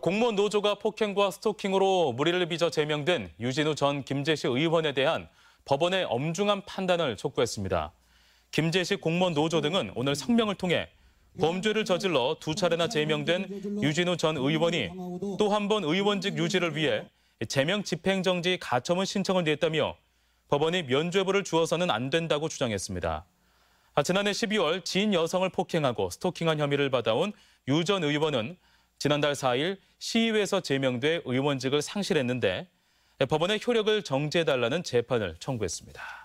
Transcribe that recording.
공무원 노조가 폭행과 스토킹으로 무리를 빚어 제명된 유진우 전 김제시 의원에 대한 법원의 엄중한 판단을 촉구했습니다. 김제시 공무원 노조 등은 오늘 성명을 통해 범죄를 저질러 두 차례나 제명된 유진우 전 의원이 또 한 번 의원직 유지를 위해 제명 집행정지 가처분 신청을 냈다며 법원이 면죄부를 주어서는 안 된다고 주장했습니다. 아, 지난해 12월 지인 여성을 폭행하고 스토킹한 혐의를 받아온 유 전 의원은 지난달 4일 시의회에서 제명돼 의원직을 상실했는데 법원의 효력을 정지해달라는 재판을 청구했습니다.